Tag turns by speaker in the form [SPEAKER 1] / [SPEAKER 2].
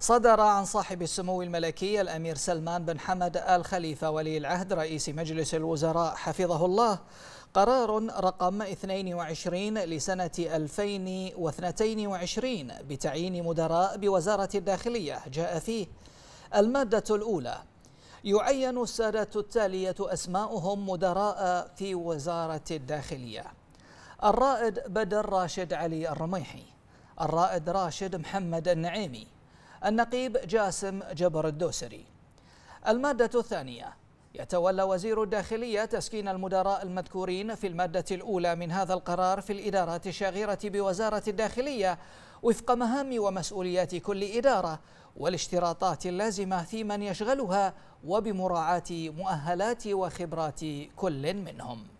[SPEAKER 1] صدر عن صاحب السمو الملكي الأمير سلمان بن حمد آل خليفة ولي العهد رئيس مجلس الوزراء حفظه الله قرار رقم 22 لسنة 2022 بتعيين مدراء بوزارة الداخلية جاء فيه المادة الأولى يعين السادة التالية أسماؤهم مدراء في وزارة الداخلية الرائد بدر راشد علي الرميحي الرائد راشد محمد النعيمي النقيب جاسم جبر الدوسري المادة الثانية يتولى وزير الداخلية تسكين المدراء المذكورين في المادة الأولى من هذا القرار في الإدارات الشاغرة بوزارة الداخلية وفق مهام ومسؤوليات كل إدارة والاشتراطات اللازمة في من يشغلها وبمراعاة مؤهلات وخبرات كل منهم